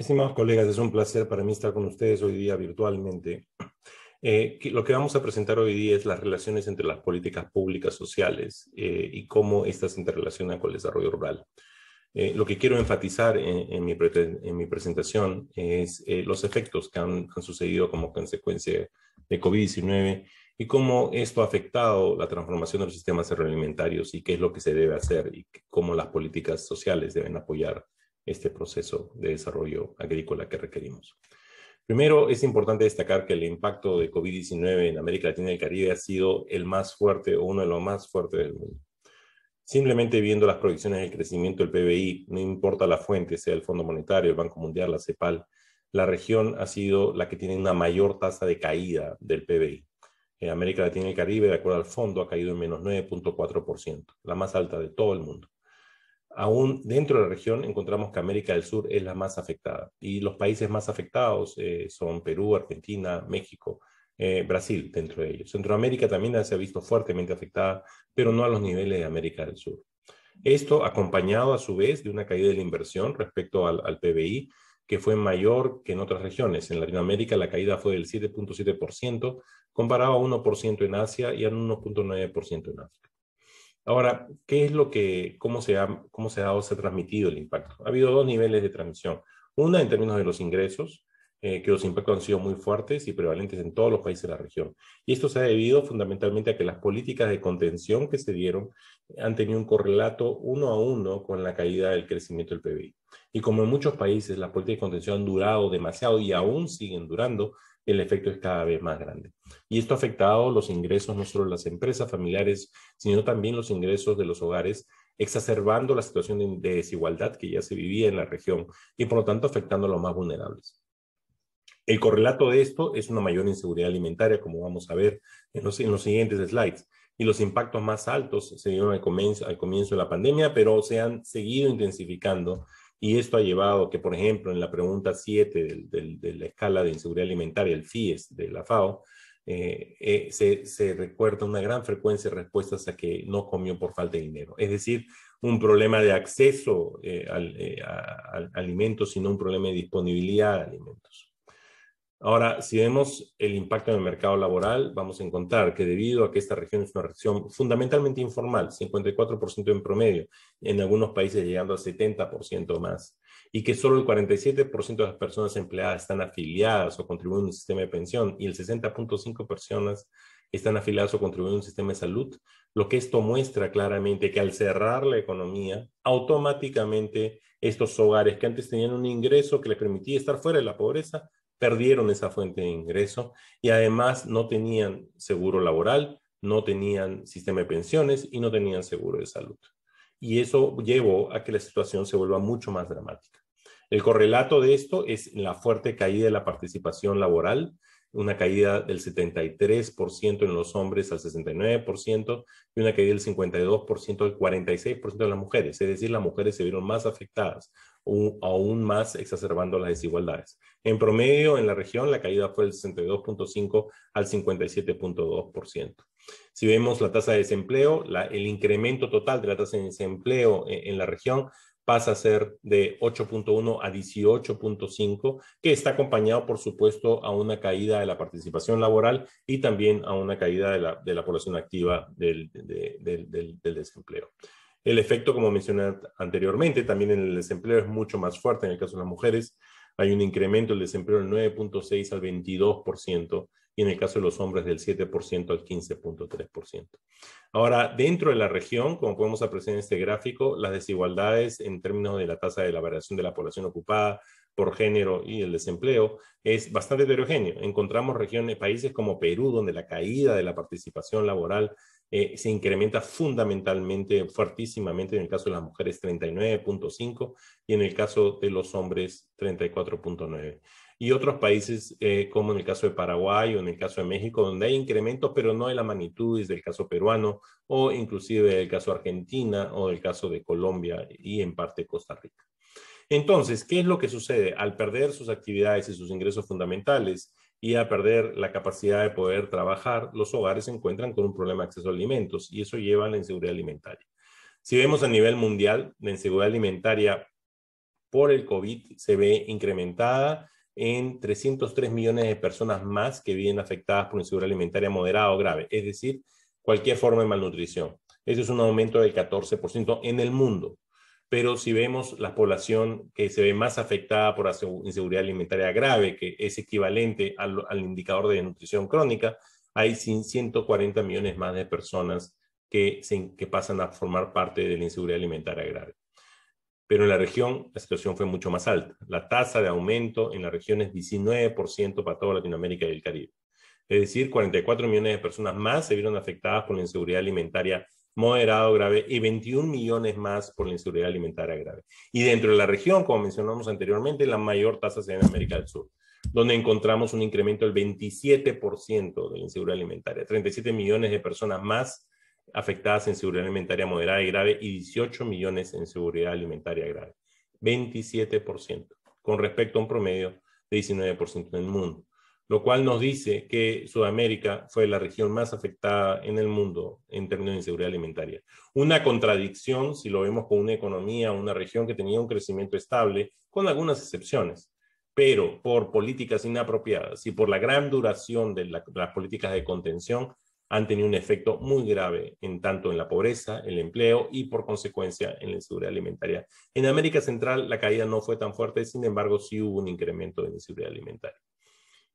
Estimados colegas, es un placer para mí estar con ustedes hoy día virtualmente. Eh, lo que vamos a presentar hoy día es las relaciones entre las políticas públicas sociales eh, y cómo éstas se interrelacionan con el desarrollo rural. Eh, lo que quiero enfatizar en, mi, presentación es los efectos que han, han, sucedido como consecuencia de COVID-19 y cómo esto ha afectado la transformación de los sistemas agroalimentarios y qué es lo que se debe hacer y cómo las políticas sociales deben apoyar este proceso de desarrollo agrícola que requerimos. Primero, es importante destacar que el impacto de COVID-19 en América Latina y el Caribe ha sido el más fuerte o uno de los más fuertes del mundo. Simplemente viendo las proyecciones del crecimiento del PBI, no importa la fuente, sea el Fondo Monetario, el Banco Mundial, la CEPAL, la región ha sido la que tiene una mayor tasa de caída del PBI. En América Latina y el Caribe, de acuerdo al fondo, ha caído en menos 9.4%, la más alta de todo el mundo aún dentro de la región encontramos que América del Sur es la más afectada. Y los países más afectados eh, son Perú, Argentina, México, eh, Brasil, dentro de ellos. Centroamérica también se ha visto fuertemente afectada, pero no a los niveles de América del Sur. Esto acompañado a su vez de una caída de la inversión respecto al, al PBI, que fue mayor que en otras regiones. En Latinoamérica la caída fue del 7.7%, comparado a 1% en Asia y a 1.9% en África. Ahora, ¿qué es lo que, cómo se ha, cómo se ha dado, se ha transmitido el impacto? Ha habido dos niveles de transmisión. Una en términos de los ingresos, eh, que los impactos han sido muy fuertes y prevalentes en todos los países de la región. Y esto se ha debido fundamentalmente a que las políticas de contención que se dieron han tenido un correlato uno a uno con la caída del crecimiento del PBI. Y como en muchos países, las políticas de contención han durado demasiado y aún siguen durando, el efecto es cada vez más grande. Y esto ha afectado los ingresos no solo de las empresas familiares, sino también los ingresos de los hogares, exacerbando la situación de desigualdad que ya se vivía en la región y por lo tanto afectando a los más vulnerables. El correlato de esto es una mayor inseguridad alimentaria, como vamos a ver en los, siguientes slides y los impactos más altos se dieron al comienzo, de la pandemia, pero se han seguido intensificando y esto ha llevado que, por ejemplo, en la pregunta 7 de la escala de inseguridad alimentaria, el FIES de la FAO, eh, eh, se, recuerda una gran frecuencia de respuestas a que no comió por falta de dinero. Es decir, un problema de acceso eh, al, alimento, alimentos, sino un problema de disponibilidad de alimentos. Ahora, si vemos el impacto en el mercado laboral, vamos a encontrar que debido a que esta región es una región fundamentalmente informal, 54% en promedio, en algunos países llegando al 70% más, y que solo el 47% de las personas empleadas están afiliadas o contribuyen a un sistema de pensión y el 60.5% personas están afiliadas o contribuyen a un sistema de salud, lo que esto muestra claramente que al cerrar la economía, automáticamente estos hogares que antes tenían un ingreso que les permitía estar fuera de la pobreza, perdieron esa fuente de ingreso y además no tenían seguro laboral, no tenían sistema de pensiones y no tenían seguro de salud. Y eso llevó a que la situación se vuelva mucho más dramática. El correlato de esto es la fuerte caída de la participación laboral, una caída del 73% en los hombres al 69% y una caída del 52% al 46% en las mujeres. Es decir, las mujeres se vieron más afectadas, o, aún más exacerbando las desigualdades. En promedio, en la región, la caída fue del 62.5 al 57.2%. Si vemos la tasa de desempleo, el incremento total de la tasa de desempleo eh, en la región pasa a ser de 8.1 a 18.5, que está acompañado, por supuesto, a una caída de la participación laboral y también a una caída de la, población activa del, del desempleo. El efecto, como mencioné anteriormente, también en el desempleo es mucho más fuerte en el caso de las mujeres. Hay un incremento del desempleo del 9.6 al 22% y en el caso de los hombres del 7% al 15.3%. Ahora, dentro de la región, como podemos apreciar en este gráfico, las desigualdades en términos de la tasa de la variación de la población ocupada por género y el desempleo es bastante heterogéneo. Encontramos regiones, países como Perú, donde la caída de la participación laboral eh, se incrementa fundamentalmente, fuertísimamente, en el caso de las mujeres 39.5 y en el caso de los hombres 34.9 y otros países eh, como en el caso de Paraguay o en el caso de México, donde hay incrementos, pero no de la magnitud del caso peruano o inclusive del caso Argentina o del caso de Colombia y en parte Costa Rica. Entonces, ¿qué es lo que sucede? Al perder sus actividades y sus ingresos fundamentales y a perder la capacidad de poder trabajar, los hogares se encuentran con un problema de acceso a alimentos y eso lleva a la inseguridad alimentaria. Si vemos a nivel mundial, la inseguridad alimentaria por el COVID se ve incrementada en 303 millones de personas más que viven afectadas por inseguridad alimentaria moderada o grave, es decir, cualquier forma de malnutrición. Eso es un aumento del 14% en el mundo. Pero si vemos la población que se ve más afectada por inseguridad alimentaria grave, que es equivalente al, indicador de nutrición crónica, hay 140 millones más de personas que, que pasan a formar parte de la inseguridad alimentaria grave pero en la región la situación fue mucho más alta. La tasa de aumento en la región es 19% para toda Latinoamérica y el Caribe. Es decir, 44 millones de personas más se vieron afectadas por la inseguridad alimentaria moderada o grave y 21 millones más por la inseguridad alimentaria grave. Y dentro de la región, como mencionamos anteriormente, la mayor tasa se da en América del Sur, donde encontramos un incremento del 27% de la inseguridad alimentaria, 37 millones de personas más afectadas en seguridad alimentaria moderada y grave y 18 millones en seguridad alimentaria grave, 27%, con respecto a un promedio de 19% en el mundo, lo cual nos dice que Sudamérica fue la región más afectada en el mundo en términos de inseguridad alimentaria. Una contradicción si lo vemos con una economía, una región que tenía un crecimiento estable, con algunas excepciones, pero por políticas inapropiadas y por la gran duración de las políticas de contención, han tenido un efecto muy grave en tanto en la pobreza, el empleo y por consecuencia en la inseguridad alimentaria. En América Central la caída no fue tan fuerte, sin embargo sí hubo un incremento en inseguridad alimentaria.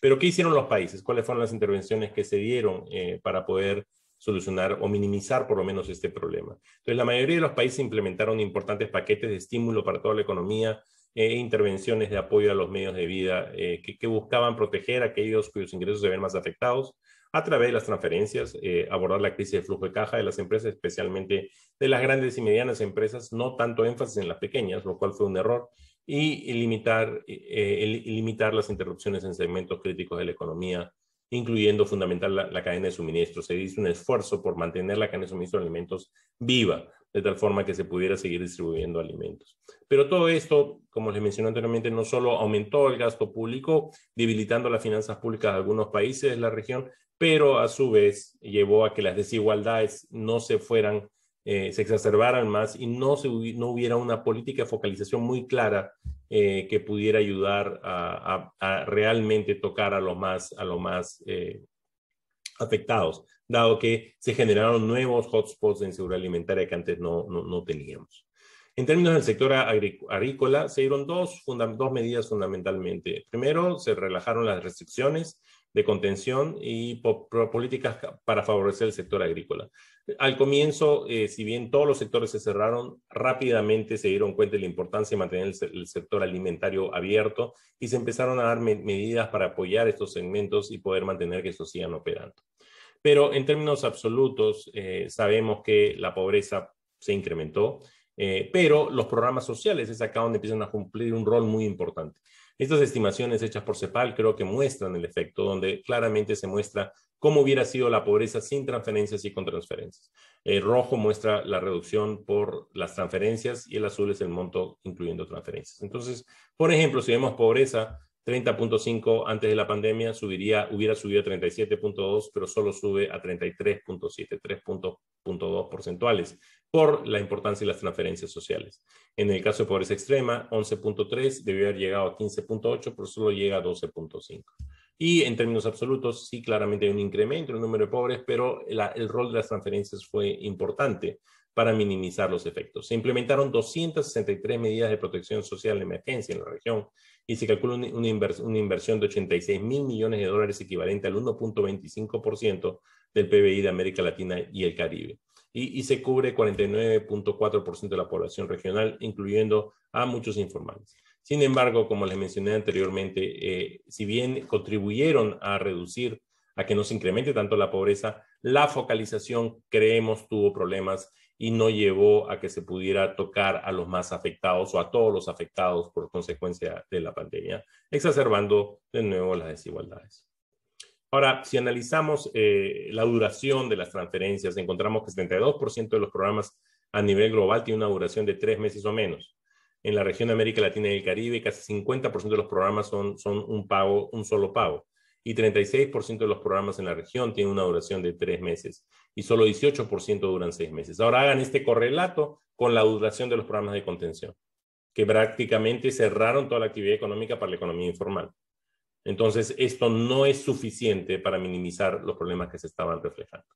Pero ¿qué hicieron los países? ¿Cuáles fueron las intervenciones que se dieron eh, para poder solucionar o minimizar por lo menos este problema? Entonces, la mayoría de los países implementaron importantes paquetes de estímulo para toda la economía, eh, e intervenciones de apoyo a los medios de vida eh, que, que, buscaban proteger a aquellos cuyos ingresos se ven más afectados, a través de las transferencias, eh, abordar la crisis de flujo de caja de las empresas, especialmente de las grandes y medianas empresas, no tanto énfasis en las pequeñas, lo cual fue un error, y limitar, eh, eh, limitar las interrupciones en segmentos críticos de la economía, incluyendo fundamental la, la cadena de suministro. Se hizo un esfuerzo por mantener la cadena de suministro de alimentos viva, de tal forma que se pudiera seguir distribuyendo alimentos. Pero todo esto, como les mencioné anteriormente, no solo aumentó el gasto público, debilitando las finanzas públicas de algunos países de la región, pero a su vez llevó a que las desigualdades no se fueran, eh, se exacerbaran más y no, no hubiera una política de focalización muy clara eh, que pudiera ayudar a, realmente tocar a los más, a más eh, afectados dado que se generaron nuevos hotspots de inseguridad alimentaria que antes no, no, teníamos. En términos del sector agrícola, se dieron dos, dos medidas fundamentalmente. Primero, se relajaron las restricciones de contención y políticas para favorecer el sector agrícola. Al comienzo, eh, si bien todos los sectores se cerraron, rápidamente se dieron cuenta de la importancia de mantener el, sector alimentario abierto y se empezaron a dar medidas para apoyar estos segmentos y poder mantener que estos sigan operando. Pero en términos absolutos, eh, sabemos que la pobreza se incrementó, eh, pero los programas sociales es acá donde empiezan a cumplir un rol muy importante. Estas estimaciones hechas por CEPAL creo que muestran el efecto, donde claramente se muestra cómo hubiera sido la pobreza sin transferencias y con transferencias. El eh, rojo muestra la reducción por las transferencias y el azul es el monto incluyendo transferencias. Entonces, por ejemplo, si vemos pobreza 30.5 antes de la pandemia, subiría, hubiera subido a 37.2, pero solo sube a 33.7, 3.2 porcentuales, por la importancia de las transferencias sociales. En el caso de pobreza extrema, 11.3 debió haber llegado a 15.8, pero solo llega a 12.5. Y en términos absolutos, sí, claramente hay un incremento en el número de pobres, pero el rol de las transferencias fue importante para minimizar los efectos. Se implementaron 263 medidas de protección social de emergencia en la región y se calcula una, inversión de 86 mil millones de dólares equivalente al 1.25% del PBI de América Latina y el Caribe. Y, se cubre 49.4% de la población regional, incluyendo a muchos informales. Sin embargo, como les mencioné anteriormente, eh, si bien contribuyeron a reducir, a que no se incremente tanto la pobreza, la focalización, creemos, tuvo problemas y no llevó a que se pudiera tocar a los más afectados o a todos los afectados por consecuencia de la pandemia, exacerbando de nuevo las desigualdades. Ahora, si analizamos eh, la duración de las transferencias, encontramos que 72% de los programas a nivel global tiene una duración de tres meses o menos. En la región de América Latina y el Caribe, casi 50% de los programas son, son un pago, un solo pago y 36% de los programas en la región tienen una duración de tres meses y solo 18% duran seis meses. Ahora hagan este correlato con la duración de los programas de contención, que prácticamente cerraron toda la actividad económica para la economía informal. Entonces, esto no es suficiente para minimizar los problemas que se estaban reflejando.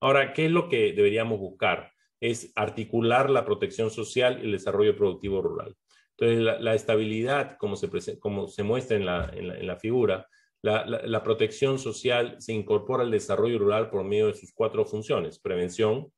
Ahora, ¿qué es lo que deberíamos buscar? Es articular la protección social y el desarrollo productivo rural. Entonces, la, estabilidad, como se, como se muestra en la, en la figura, la, protección social se incorpora al desarrollo rural por medio de sus cuatro funciones, prevención,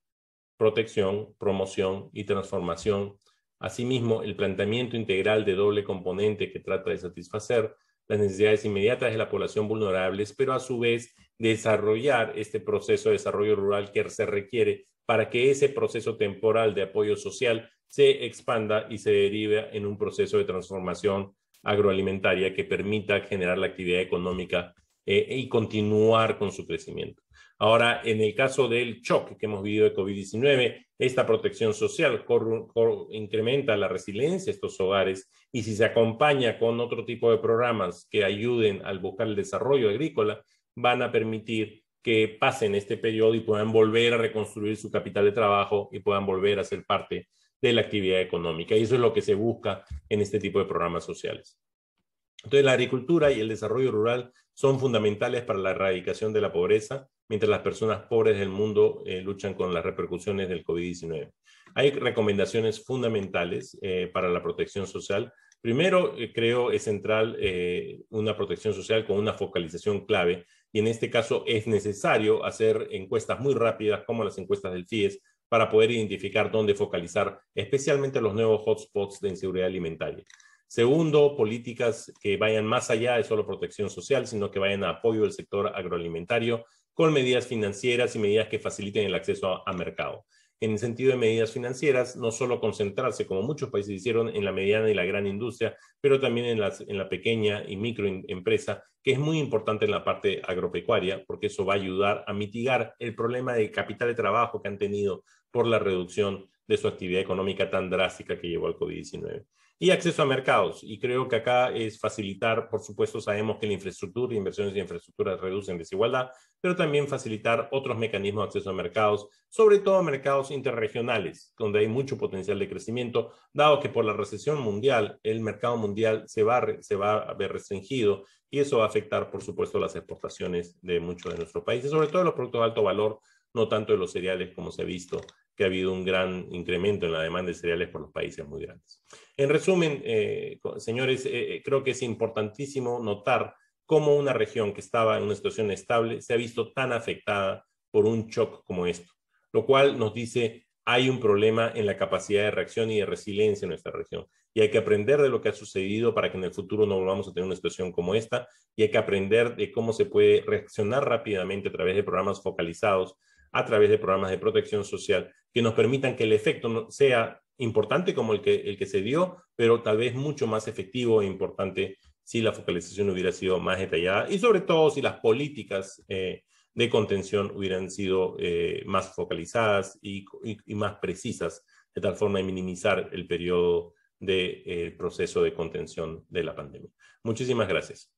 protección, promoción y transformación. Asimismo, el planteamiento integral de doble componente que trata de satisfacer las necesidades inmediatas de la población vulnerable, pero a su vez desarrollar este proceso de desarrollo rural que se requiere para que ese proceso temporal de apoyo social se expanda y se derive en un proceso de transformación agroalimentaria que permita generar la actividad económica eh, y continuar con su crecimiento. Ahora, en el caso del choque que hemos vivido de COVID-19, esta protección social incrementa la resiliencia de estos hogares y si se acompaña con otro tipo de programas que ayuden al buscar el desarrollo agrícola, van a permitir que pasen este periodo y puedan volver a reconstruir su capital de trabajo y puedan volver a ser parte de la actividad económica. Y eso es lo que se busca en este tipo de programas sociales. Entonces, la agricultura y el desarrollo rural son fundamentales para la erradicación de la pobreza, mientras las personas pobres del mundo eh, luchan con las repercusiones del COVID-19. Hay recomendaciones fundamentales eh, para la protección social. Primero, eh, creo es central una protección social con una focalización clave y en este caso es necesario hacer encuestas muy rápidas como las encuestas del FIES para poder identificar dónde focalizar especialmente los nuevos hotspots de inseguridad alimentaria. Segundo, políticas que vayan más allá de solo protección social, sino que vayan a apoyo del sector agroalimentario con medidas financieras y medidas que faciliten el acceso a, mercado en el sentido de medidas financieras, no solo concentrarse, como muchos países hicieron, en la mediana y la gran industria, pero también en, en la pequeña y microempresa, que es muy importante en la parte agropecuaria, porque eso va a ayudar a mitigar el problema de capital de trabajo que han tenido por la reducción de su actividad económica tan drástica que llevó al COVID-19. Y acceso a mercados. Y creo que acá es facilitar, por supuesto, sabemos que la infraestructura, inversiones en infraestructura reducen desigualdad, pero también facilitar otros mecanismos de acceso a mercados, sobre todo a mercados interregionales, donde hay mucho potencial de crecimiento, dado que por la recesión mundial, el mercado mundial se va, se va a ver restringido y eso va a afectar, por supuesto, las exportaciones de muchos de nuestros países, sobre todo los productos de alto valor no tanto de los cereales como se ha visto que ha habido un gran incremento en la demanda de cereales por los países muy grandes. En resumen, eh, señores, eh, eh, creo que es importantísimo notar cómo una región que estaba en una situación estable se ha visto tan afectada por un shock como esto, lo cual nos dice hay un problema en la capacidad de reacción y de resiliencia en nuestra región. Y hay que aprender de lo que ha sucedido para que en el futuro no volvamos a tener una situación como esta. Y hay que aprender de cómo se puede reaccionar rápidamente a través de programas focalizados a través de programas de protección social que nos permitan que el efecto sea importante como el que, el que se dio, pero tal vez mucho más efectivo e importante si la focalización hubiera sido más detallada y sobre todo si las políticas eh, de contención hubieran sido eh, más focalizadas y, y, más precisas, de tal forma de minimizar el periodo del de, eh, proceso de contención de la pandemia. Muchísimas gracias.